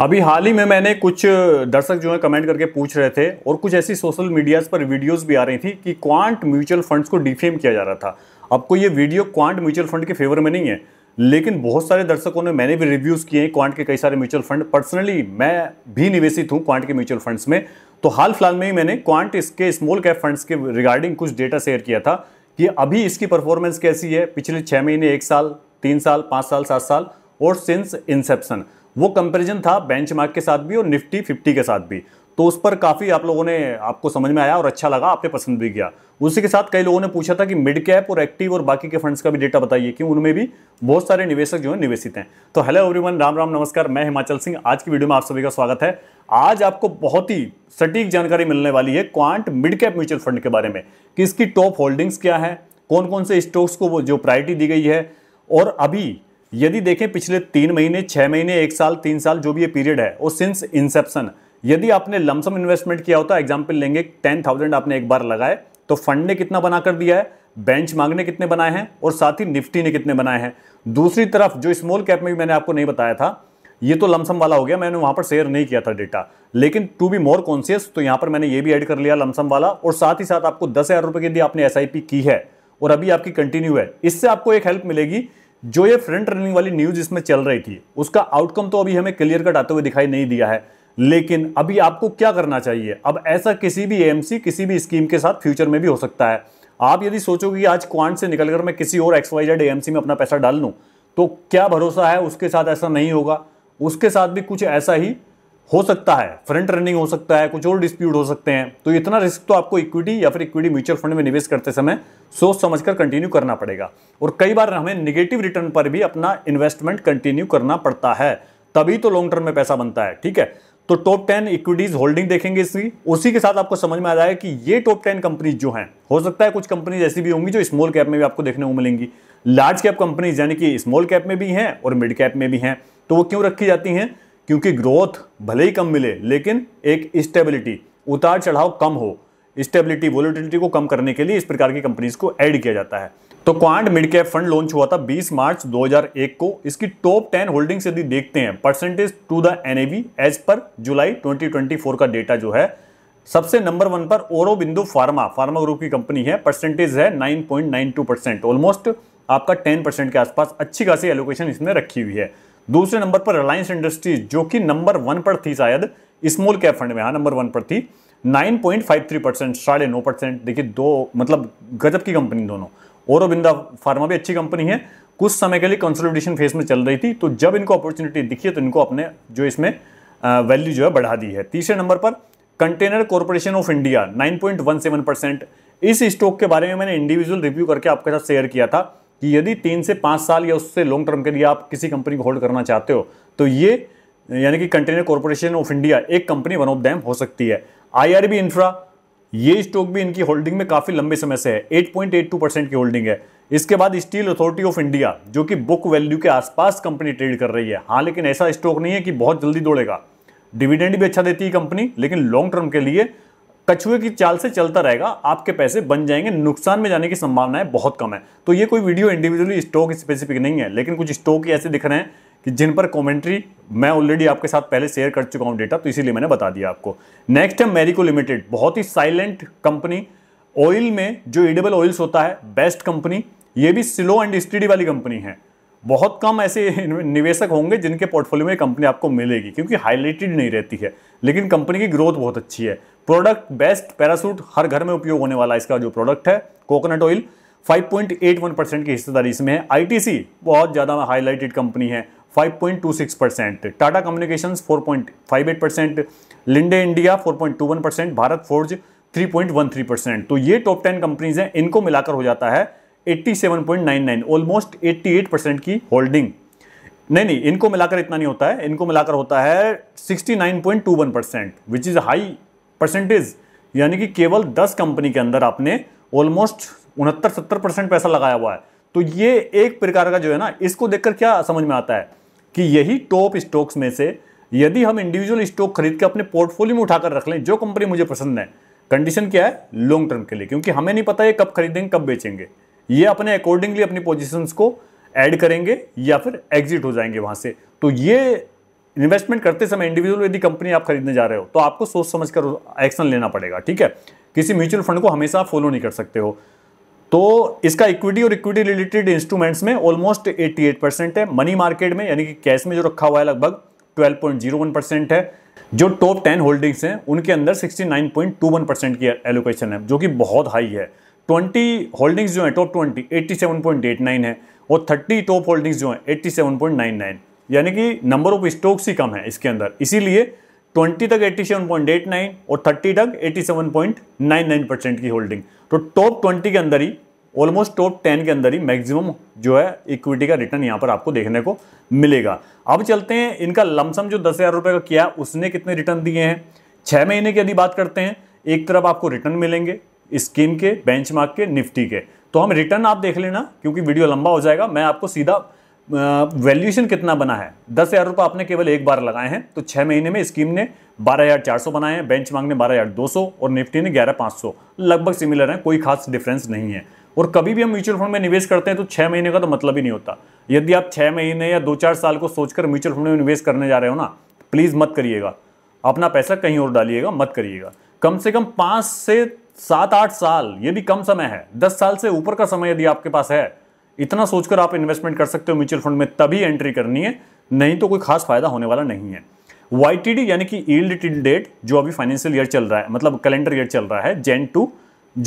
अभी हाल ही में मैंने कुछ दर्शक जो है कमेंट करके पूछ रहे थे और कुछ ऐसी सोशल मीडियाज़ पर वीडियोस भी आ रही थी कि क्वांट म्यूचुअल फंड्स को डिफेम किया जा रहा था आपको ये वीडियो क्वांट म्यूचुअल फंड के फेवर में नहीं है लेकिन बहुत सारे दर्शकों ने मैंने भी रिव्यूज़ किए हैं क्वांट के कई सारे म्यूचुअल फंड पर्सनली मैं भी निवेशित हूँ क्वांट के म्यूचुअल फंड्स में तो हाल फिलहाल में ही मैंने क्वांट इसके स्मॉल कैप फंड्स के रिगार्डिंग कुछ डेटा शेयर किया था कि अभी इसकी परफॉर्मेंस कैसी है पिछले छः महीने एक साल तीन साल पाँच साल सात साल और सिंस इंसेप्शन वो कंपेरिजन था बेंचमार्क के साथ भी और निफ्टी फिफ्टी के साथ भी तो उस पर काफ़ी आप लोगों ने आपको समझ में आया और अच्छा लगा आपने पसंद भी किया उसी के साथ कई लोगों ने पूछा था कि मिड कैप और एक्टिव और बाकी के फंड्स का भी डेटा बताइए क्यों उनमें भी बहुत सारे निवेशक जो है निवेशित हैं तो हेलो एवरीवन राम राम नमस्कार मैं हिमाचल सिंह आज की वीडियो में आप सभी का स्वागत है आज आपको बहुत ही सटीक जानकारी मिलने वाली है Quant mid cap mutual fund के बारे में कि इसकी टॉप होल्डिंग्स क्या है कौन कौन से स्टॉक्स को जो प्रायोरिटी दी गई है और अभी यदि देखें पिछले तीन महीने छः महीने एक साल तीन साल जो भी ये पीरियड है वो सिंस इंसेप्शन यदि आपने लमसम इन्वेस्टमेंट किया होता एग्जाम्पल लेंगे टेन थाउजेंड आपने एक बार लगाए तो फंड ने कितना बनाकर दिया है बेंच मांग ने कितने बनाए हैं और साथ ही निफ्टी ने कितने बनाए हैं दूसरी तरफ जो स्मॉल कैप में भी मैंने आपको नहीं बताया था ये तो लमसम वाला हो गया मैंने वहां पर शेयर नहीं किया था डेटा लेकिन टू बी मोर कॉन्सियस तो यहां पर मैंने ये भी ऐड कर लिया लमसम वाला और साथ ही साथ आपको दस हज़ार रुपए की यदि आपने एस की है और अभी आपकी कंटिन्यू है इससे आपको एक हेल्प मिलेगी जो ये फ्रंट रनिंग वाली न्यूज इसमें चल रही थी उसका आउटकम तो अभी हमें क्लियर कट आते हुए दिखाई नहीं दिया है लेकिन अभी आपको क्या करना चाहिए अब ऐसा किसी भी एएमसी किसी भी स्कीम के साथ फ्यूचर में भी हो सकता है आप यदि सोचोगे आज क्वांट से निकलकर मैं किसी और एक्स वाई जेड एएमसी में अपना पैसा डाल लूं तो क्या भरोसा है उसके साथ ऐसा नहीं होगा उसके साथ भी कुछ ऐसा ही हो सकता है फ्रंट रनिंग हो सकता है कुछ और डिस्प्यूट हो सकते हैं तो इतना रिस्क तो आपको इक्विटी या फिर इक्विटी म्यूचुअल फंड में निवेश करते समय सोच समझ कर कंटिन्यू करना पड़ेगा और कई बार हमें निगेटिव रिटर्न पर भी अपना इन्वेस्टमेंट कंटिन्यू करना पड़ता है तभी तो लॉन्ग टर्म में पैसा बनता है ठीक है तो टॉप टेन इक्विटीज होल्डिंग देखेंगे इसकी उसी के साथ आपको समझ में आ जाएगा कि ये टॉप टेन कंपनीज जो हैं हो सकता है कुछ कंपनीज ऐसी भी होंगी जो स्मॉल कैप में भी आपको देखने को मिलेंगी लार्ज कैप कंपनीज यानी कि स्मॉल कैप में भी हैं और मिड कैप में भी हैं तो वो क्यों रखी जाती हैं क्योंकि ग्रोथ भले ही कम मिले लेकिन एक स्टेबिलिटी उतार चढ़ाव कम हो स्टेबिलिटी वोलेटिलिटी को कम करने के लिए इस प्रकार की कंपनीज को ऐड किया जाता है तो Quant mid cap fund launch हुआ था 20 मार्च 2001 को इसकी टॉप 10 होल्डिंग्स यदि देखते हैं percentage to the NAV as per July 2024 का डेटा जो है सबसे नंबर वन पर Aurobindo pharma pharma group की कंपनी है परसेंटेज है 9.92 परसेंट ऑलमोस्ट आपका 10 परसेंट के आसपास अच्छी खासी एलोकेशन इसमें रखी हुई है दूसरे नंबर पर रिलायंस इंडस्ट्रीज जो कि नंबर वन पर थी शायद स्मॉल कैप फंड में हाँ नंबर वन पर थी 9.53 परसेंट साढ़े नौ परसेंट देखिए दो मतलब गजब की कंपनी दोनों और बिंदा फार्मा भी अच्छी कंपनी है कुछ समय के लिए कंसोलिडेशन फेज में चल रही थी तो जब इनको अपॉर्चुनिटी दिखी तो इनको अपने जो इसमें वैल्यू जो है बढ़ा दी है तीसरे नंबर पर container corporation of India 9.17 percent इस स्टॉक के बारे में मैंने इंडिविजुअल रिव्यू करके आपके साथ शेयर किया था कि यदि तीन से पाँच साल या उससे लॉन्ग टर्म के लिए आप किसी कंपनी को होल्ड करना चाहते हो तो ये यानी कि कंटेनर कॉरपोरेशन ऑफ इंडिया एक कंपनी वन ऑफ दैम हो सकती है आई इंफ्रा ये स्टॉक भी इनकी होल्डिंग में काफ़ी लंबे समय से है 8.82 परसेंट की होल्डिंग है इसके बाद स्टील अथॉरिटी ऑफ इंडिया जो कि बुक वैल्यू के आसपास कंपनी ट्रेड कर रही है हाँ लेकिन ऐसा स्टॉक नहीं है कि बहुत जल्दी दौड़ेगा डिविडेंड भी अच्छा देती है कंपनी लेकिन लॉन्ग टर्म के लिए कछुए की चाल से चलता रहेगा आपके पैसे बन जाएंगे नुकसान में जाने की संभावनाएं बहुत कम है तो ये कोई वीडियो इंडिविजुअली स्टॉक स्पेसिफिक नहीं है लेकिन कुछ स्टॉक ही ऐसे दिख रहे हैं कि जिन पर कमेंट्री मैं ऑलरेडी आपके साथ पहले शेयर कर चुका हूँ डेटा तो इसीलिए मैंने बता दिया आपको नेक्स्ट है मेरिको लिमिटेड बहुत ही साइलेंट कंपनी ऑयल में जो एडेबल ऑयल्स होता है बेस्ट कंपनी ये भी स्लो एंड स्टडी वाली कंपनी है बहुत कम ऐसे निवेशक होंगे जिनके पोर्टफोलियो में कंपनी आपको मिलेगी क्योंकि हाईलाइटेड नहीं रहती है लेकिन कंपनी की ग्रोथ बहुत अच्छी है प्रोडक्ट बेस्ट पैरासूट हर घर में उपयोग होने वाला इसका जो प्रोडक्ट है कोकोनट ऑयल 5.81 परसेंट की हिस्सेदारी इसमें है आईटीसी बहुत ज़्यादा हाईलाइटेड कंपनी है 5.26 percent Tata communication 4.58 percent Linde India 4.21 percent Bharat Forge 3.13 percent तो ये टॉप 10 कंपनीज हैं इनको मिलाकर हो जाता है 87.99 ऑलमोस्ट 88 परसेंट की होल्डिंग नहीं नहीं इनको मिलाकर इतना नहीं होता है इनको मिलाकर होता है 69.21 percent which is high percentage यानी कि केवल दस कंपनी के अंदर आपने ऑलमोस्ट उनहत्तर सत्तर परसेंट पैसा लगाया हुआ है तो ये एक प्रकार का जो है ना इसको देखकर क्या समझ में आता है कि यही टॉप स्टॉक्स में से यदि हम इंडिविजुअल स्टॉक खरीद के अपने पोर्टफोलियो में उठाकर रख लें जो कंपनी मुझे पसंद है कंडीशन क्या है लॉन्ग टर्म के लिए क्योंकि हमें नहीं पता ये कब खरीदेंगे कब बेचेंगे ये अपने अकॉर्डिंगली अपनी पोजिशंस को ऐड करेंगे या फिर एग्जिट हो जाएंगे वहां से तो ये इन्वेस्टमेंट करते समय इंडिविजुअल यदि कंपनी आप खरीदने जा रहे हो तो आपको सोच समझ कर एक्शन लेना पड़ेगा ठीक है किसी म्यूचुअल फंड को हमेशा फॉलो नहीं कर सकते हो तो इसका इक्विटी और इक्विटी रिलेटेड इंस्ट्रूमेंट्स में ऑलमोस्ट 88 परसेंट है मनी मार्केट में यानी कि कैश में जो रखा हुआ है लगभग 12.01 परसेंट है जो टॉप 10 होल्डिंग्स हैं उनके अंदर 69.21 परसेंट की एलोकेशन है जो कि बहुत हाई है 20 होल्डिंग्स जो हैं टॉप 20 87.89 है और 30 टॉप होल्डिंग्स जो हैं 87.99 यानी कि नंबर ऑफ स्ट्रोक्स ही कम है इसके अंदर इसीलिए 20 तक 87.89 और 30 तक 87.99 परसेंट की होल्डिंग तो टॉप 20 के अंदर ही ऑलमोस्ट टॉप 10 के अंदर ही मैक्सिमम जो है इक्विटी का रिटर्न यहां पर आपको देखने को मिलेगा अब चलते हैं इनका लमसम जो दस हज़ार रुपए का किया उसने कितने रिटर्न दिए हैं छह महीने की यदि बात करते हैं एक तरफ आपको रिटर्न मिलेंगे स्कीम के बेंचमार्क के निफ्टी के तो हम रिटर्न आप देख लेना क्योंकि वीडियो लंबा हो जाएगा मैं आपको सीधा वैल्यूएशन कितना बना है दस हज़ार रुपये आपने केवल एक बार लगाए हैं तो छः महीने में स्कीम ने बारह हज़ार चार सौ बनाए हैं बेंच मांग ने बारह हज़ार दो सौ और निफ्टी ने ग्यारह पाँच सौ लगभग सिमिलर है कोई खास डिफरेंस नहीं है और कभी भी हम म्यूचुअल फंड में निवेश करते हैं तो छः महीने का तो मतलब ही नहीं होता यदि आप छः महीने या दो चार साल को सोचकर म्यूचुअल फंड में निवेश करने जा रहे हो ना प्लीज़ मत करिएगा अपना पैसा कहीं और डालिएगा मत करिएगा कम से कम पाँच से सात आठ साल ये भी कम समय है दस साल से ऊपर का समय यदि आपके पास है इतना सोचकर आप इन्वेस्टमेंट कर सकते हो म्यूचुअल फंड में तभी एंट्री करनी है नहीं तो कोई खास फायदा होने वाला नहीं है वाई यानी कि ईल्ड टिल डेट जो अभी फाइनेंशियल ईयर चल रहा है मतलब कैलेंडर ईयर चल रहा है जेन टू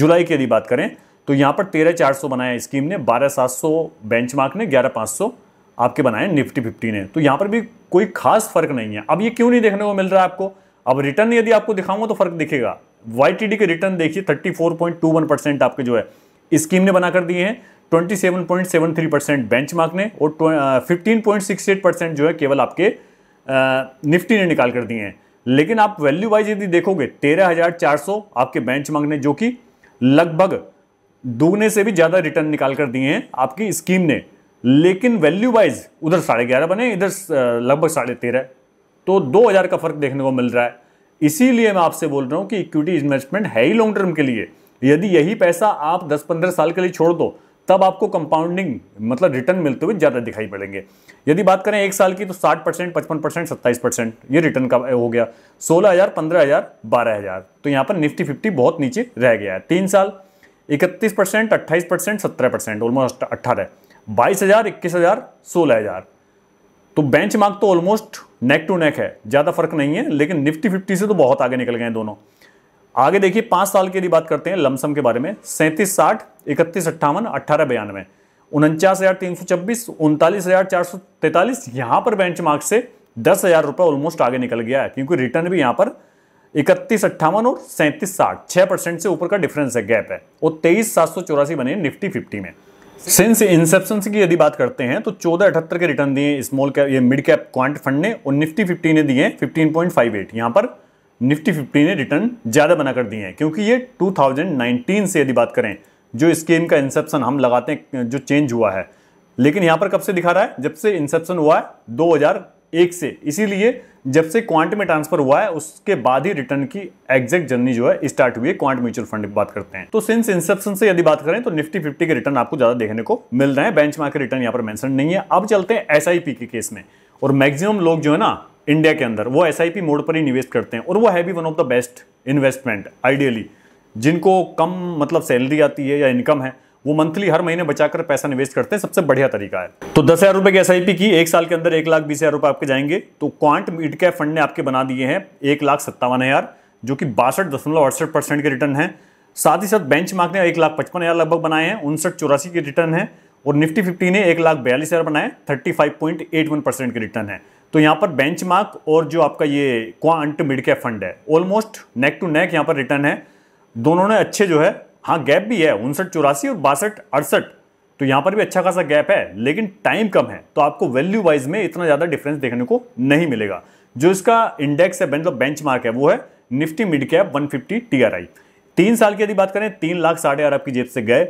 जुलाई की यदि बात करें तो यहाँ पर तेरह चार सौ बनाया स्कीम ने बारह सात सौ बेंच ने ग्यारह पाँच सौ आपके बनाए निफ्टी फिफ्टी ने तो यहाँ पर भी कोई खास फर्क नहीं है अब ये क्यों नहीं देखने को मिल रहा है आपको अब रिटर्न यदि आपको दिखाऊंगा तो फर्क दिखेगा वाई के रिटर्न देखिए thirty four point two one percent आपके जो है स्कीम ने बनाकर दिए हैं 27.73 परसेंट बेंच ने और फिफ्टीन परसेंट जो है केवल आपके निफ्टी ने निकाल कर दिए हैं लेकिन आप वैल्यू वाइज यदि देखोगे 13,400 आपके बेंच ने जो कि लगभग दोगुने से भी ज़्यादा रिटर्न निकाल कर दिए हैं आपकी स्कीम ने लेकिन वैल्यू वाइज उधर साढ़े ग्यारह बने इधर लगभग साढ़े तेरह तो दो हज़ार का फर्क देखने को मिल रहा है इसीलिए मैं आपसे बोल रहा हूँ कि इक्विटी इन्वेस्टमेंट है ही लॉन्ग टर्म के लिए यदि यही पैसा आप 10-15 साल के लिए छोड़ दो तब आपको कंपाउंडिंग मतलब रिटर्न मिलते हुए ज़्यादा दिखाई पड़ेंगे यदि बात करें एक साल की तो साठ परसेंट पचपन परसेंट सत्ताईस परसेंट ये रिटर्न का हो गया सोलह हज़ार पंद्रह हज़ार बारह हज़ार तो यहाँ पर निफ्टी फिफ्टी बहुत नीचे रह गया है तीन साल इकतीस परसेंट अट्ठाईस परसेंट सत्रह परसेंट ऑलमोस्ट अट्ठारह बाईस हज़ार इक्कीस हज़ार सोलह हज़ार तो बेंच मार्क तो ऑलमोस्ट नेक टू नेक है ज़्यादा फर्क नहीं है लेकिन निफ्टी फिफ्टी से तो बहुत आगे निकल गए दोनों आगे देखिए पांच साल की यदि बात करते हैं लमसम के बारे में सैंतीस साठ इकतीस अट्ठावन अट्ठारह बयानवे उनचास हज़ार तीन सौ छब्बीस उनतालीस हज़ार चार सौ तैतालीस यहां पर बेंच मार्क से दस हज़ार रुपये ऑलमोस्ट आगे निकल गया है क्योंकि रिटर्न भी यहां पर इकतीस अट्ठावन और सैंतीस साठ छह परसेंट से ऊपर का डिफरेंस है गैप है और तेईस सात सौ चौरासी बने निफ्टी फिफ्टी में सिंस इंसेप्शन की यदि बात करते हैं तो चौदह अठहत्तर के रिटर्न दिए स्मॉल कैप ये मिड कैप क्वांट फंड ने और निफ्टी फिफ्टी ने दिए फिफ्टीन पॉइंट फाइव एट यहां पर निफ्टी फिफ्टी ने रिटर्न ज़्यादा बना कर दिए हैं क्योंकि ये 2019 से यदि बात करें जो स्कीम का इंसेप्शन हम लगाते हैं जो चेंज हुआ है लेकिन यहाँ पर कब से दिखा रहा है जब से इंसेप्शन हुआ है 2001 से इसीलिए जब से क्वांट में ट्रांसफर हुआ है उसके बाद ही रिटर्न की एग्जैक्ट जर्नी जो है स्टार्ट हुई है क्वांट म्यूचुअल फंड की बात करते हैं तो सिंस इंसेप्शन से यदि बात करें तो निफ्टी फिफ्टी के रिटर्न आपको ज्यादा देखने को मिल रहे हैं बेंच के रिटर्न यहाँ पर मैंशन नहीं है अब चलते हैं एस के केस में और मैक्सिमम लोग जो है ना इंडिया के अंदर वो एस मोड पर ही निवेश करते हैं और वो है भी one of the best investment ideally जिनको कम मतलब सैलरी आती है या इनकम है वो मंथली हर महीने बचाकर पैसा निवेश करते हैं सबसे बढ़िया तरीका है तो दस हज़ार रुपए की एस की एक साल के अंदर एक लाख बीस हज़ार रुपए आपके जाएंगे तो क्वांट मिड कैप फंड ने आपके बना दिए हैं एक लाख सत्तावन हज़ार जो कि बासठ दशमलव अड़सठ परसेंट के रिटर्न है साथ ही साथ बेंच मार्क ने एक लाख पचपन हज़ार लगभग बनाए हैं उनसठ चौरासी के रिटर्न है और निफ्टी फिफ्टी ने एक लाख बयालीस हज़ार बनाए thirty five point eight one percent के रिटर्न है तो यहाँ पर बेंचमार्क और जो आपका ये क्वांट मिड कैप फंड है ऑलमोस्ट नेक टू नेक यहाँ पर रिटर्न है दोनों ने अच्छे जो है हाँ गैप भी है उनसठ चौरासी और बासठ अड़सठ तो यहाँ पर भी अच्छा खासा गैप है लेकिन टाइम कम है तो आपको वैल्यू वाइज में इतना ज़्यादा डिफरेंस देखने को नहीं मिलेगा जो इसका इंडेक्स है मतलब बेंच मार्क है वो है Nifty mid cap one fifty T R I तीन साल की यदि बात करें तीन लाख साढ़े अरब की जेब से गए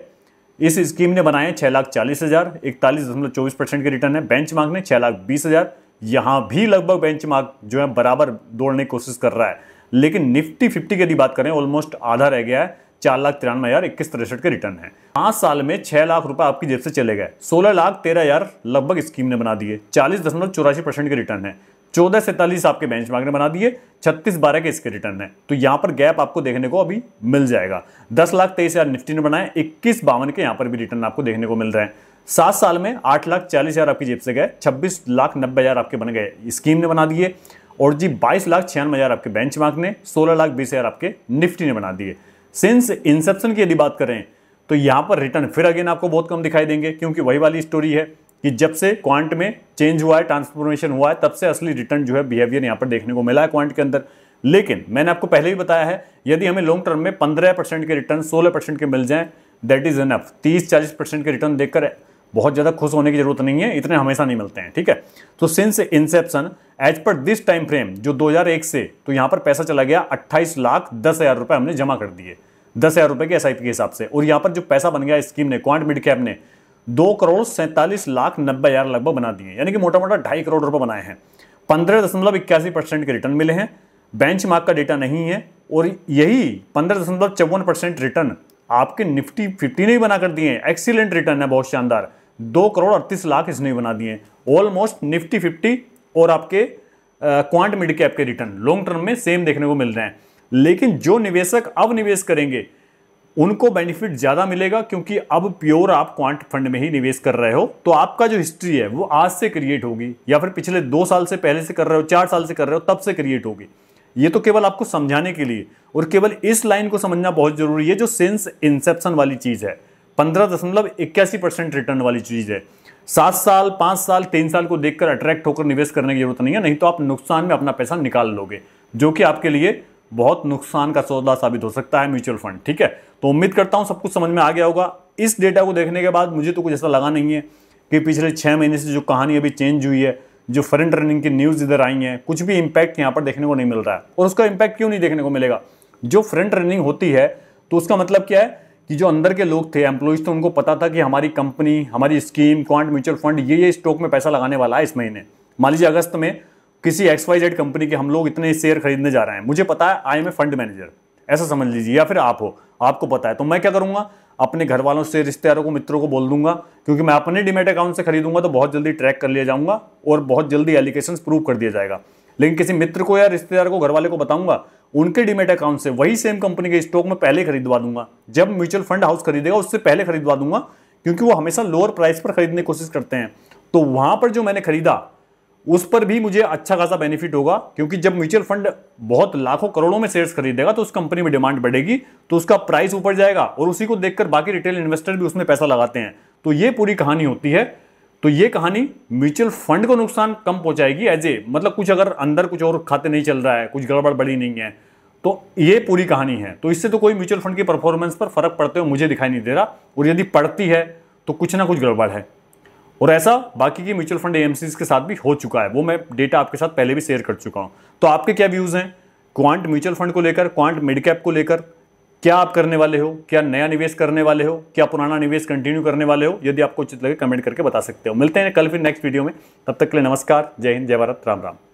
इस स्कीम ने बनाए छः लाख चालीस हज़ार इकतालीस दशमलव चौबीस परसेंट के रिटर्न है बेंच मार्क ने छः लाख बीस हज़ार यहां भी लगभग बेंच जो है बराबर दौड़ने की कोशिश कर रहा है लेकिन निफ्टी फिफ्टी की यदि बात करें ऑलमोस्ट आधा रह गया है चार लाख तिरानवे हज़ार इक्कीस तिरसठ के रिटर्न है पांच साल में छह लाख रुपए आपकी जेब से चले गए सोलह लाख तेरह हज़ार लगभग स्कीम ने बना दिए चालीस दशमलव चौरासी परसेंट के रिटर्न है चौदह सैंतालीस आपके बेंच ने बना दिए छत्तीस बारह के इसके रिटर्न है तो यहां पर गैप आपको देखने को अभी मिल जाएगा दस लाख तेईस हज़ार निफ्टी ने बनाए इक्कीस बावन के यहां पर भी रिटर्न आपको देखने को मिल रहे हैं सात साल में आठ लाख चालीस हज़ार आपकी जेब से गए छब्बीस लाख नब्बे हज़ार आपके बन गए स्कीम ने बना दिए और जी बाईस लाख छियानवे हज़ार आपके बेंच मार्क ने सोलह लाख बीस हज़ार आपके निफ्टी ने बना दिए सिंस इंसेप्शन की यदि बात करें तो यहां पर रिटर्न फिर अगेन आपको बहुत कम दिखाई देंगे क्योंकि वही वाली स्टोरी है कि जब से क्वांट में चेंज हुआ है ट्रांसफॉर्मेशन हुआ है तब से असली रिटर्न जो है बिहेवियर यहां पर देखने को मिला है क्वांट के अंदर लेकिन मैंने आपको पहले ही बताया है यदि हमें लॉन्ग टर्म में पंद्रह परसेंट के रिटर्न सोलह परसेंट के मिल जाएं दैट इज इनफ तीस चालीस परसेंट के रिटर्न देखकर बहुत ज़्यादा खुश होने की जरूरत नहीं है इतने हमेशा नहीं मिलते हैं ठीक है तो since inception as per this time frame जो 2001 से तो यहाँ पर पैसा चला गया 28 लाख दस हज़ार रुपये हमने जमा कर दिए दस हज़ार रुपये के एस के हिसाब से और यहाँ पर जो पैसा बन गया स्कीम ने क्वांट मिड कैप ने दो करोड़ सैंतालीस लाख नब्बे हज़ार लगभग बना दिए यानी कि मोटा मोटा ढाई करोड़ रुपये बनाए हैं पंद्रह दशमलव इक्यासी परसेंट के रिटर्न मिले हैं बेंच मार्क का डेटा नहीं है और यही पंद्रह दशमलव चौवन परसेंट रिटर्न आपके निफ्टी फिफ्टी ने ही बना कर दिए हैं एक्सीलेंट रिटर्न है बहुत शानदार दो करोड़ अड़तीस लाख इसने बना दिए ऑलमोस्ट निफ्टी फिफ्टी और आपके क्वांट मिड कैप के रिटर्न लॉन्ग टर्म में सेम देखने को मिल रहे हैं लेकिन जो निवेशक अब निवेश करेंगे उनको बेनिफिट ज़्यादा मिलेगा क्योंकि अब प्योर आप क्वांट फंड में ही निवेश कर रहे हो तो आपका जो हिस्ट्री है वो आज से क्रिएट होगी या फिर पिछले दो साल से पहले से कर रहे हो चार साल से कर रहे हो तब से क्रिएट होगी ये तो केवल आपको समझाने के लिए और केवल इस लाइन को समझना बहुत जरूरी है जो सेंस इंसेप्शन वाली चीज़ है पंद्रह दशमलव इक्यासी परसेंट रिटर्न वाली चीज़ है सात साल पांच साल तीन साल को देखकर अट्रैक्ट होकर निवेश करने की जरूरत नहीं है नहीं तो आप नुकसान में अपना पैसा निकाल लोगे जो कि आपके लिए बहुत नुकसान का सौदा साबित हो सकता है म्यूचुअल फंड ठीक है तो उम्मीद करता हूं सब कुछ समझ में आ गया होगा इस डेटा को देखने के बाद मुझे तो कुछ ऐसा लगा नहीं है कि पिछले छह महीने से जो कहानी अभी चेंज हुई है जो फ्रंट रनिंग की न्यूज़ इधर आई है कुछ भी इंपैक्ट यहां पर देखने को नहीं मिल रहा है और उसका इंपैक्ट क्यों नहीं देखने को मिलेगा जो फ्रंट रनिंग होती है तो उसका मतलब क्या है कि जो अंदर के लोग थे एम्प्लॉयज़ थे उनको पता था कि हमारी कंपनी हमारी स्कीम क्वांट म्यूचुअल फंड ये ये स्टॉक में पैसा लगाने वाला है इस महीने मान लीजिए अगस्त में किसी एक्स वाई जेड कंपनी के हम लोग इतने शेयर खरीदने जा रहे हैं मुझे पता है I am a fund manager ऐसा समझ लीजिए या फिर आप हो आपको पता है तो मैं क्या करूँगा अपने घर वालों से रिश्तेदारों को मित्रों को बोल दूंगा क्योंकि मैं अपने डिमेट अकाउंट से खरीदूंगा तो बहुत जल्दी ट्रैक कर लिया जाऊंगा और बहुत जल्दी एलिकेशन प्रूव कर दिया जाएगा लेकिन किसी मित्र को या रिश्तेदार को घर वाले को बताऊंगा उनके डिमेट अकाउंट से वही सेम कंपनी के स्टॉक में पहले खरीदवा दूंगा जब म्यूचुअल फंड हाउस खरीदेगा उससे पहले खरीदवा दूंगा क्योंकि वो हमेशा लोअर प्राइस पर खरीदने की कोशिश करते हैं तो वहां पर जो मैंने खरीदा उस पर भी मुझे अच्छा खासा बेनिफिट होगा क्योंकि जब म्यूचुअल फंड बहुत लाखों करोड़ों में शेयर्स खरीदेगा तो उस कंपनी में डिमांड बढ़ेगी तो उसका प्राइस ऊपर जाएगा और उसी को देखकर बाकी रिटेल इन्वेस्टर भी उसमें पैसा लगाते हैं तो ये पूरी कहानी होती है तो ये कहानी म्यूचुअल फंड को नुकसान कम पहुंचाएगी एज ए मतलब कुछ अगर अंदर कुछ और खाते नहीं चल रहा है कुछ गड़बड़ बड़ी नहीं है तो ये पूरी कहानी है तो इससे तो कोई म्यूचुअल फंड की परफॉर्मेंस पर फर्क पड़ते हुए मुझे दिखाई नहीं दे रहा और यदि पड़ती है तो कुछ ना कुछ गड़बड़ है और ऐसा बाकी की म्यूचुअल फंड एएमसी के साथ भी हो चुका है वो मैं डेटा आपके साथ पहले भी शेयर कर चुका हूं तो आपके क्या व्यूज़ हैं क्वांट म्यूचुअल फंड को लेकर क्वांट मिड कैप को लेकर क्या आप करने वाले हो क्या नया निवेश करने वाले हो क्या पुराना निवेश कंटिन्यू करने वाले हो यदि आपको उचित तो लगे कमेंट करके बता सकते हो मिलते हैं कल फिर नेक्स्ट वीडियो में तब तक के लिए नमस्कार जय हिंद जय भारत राम राम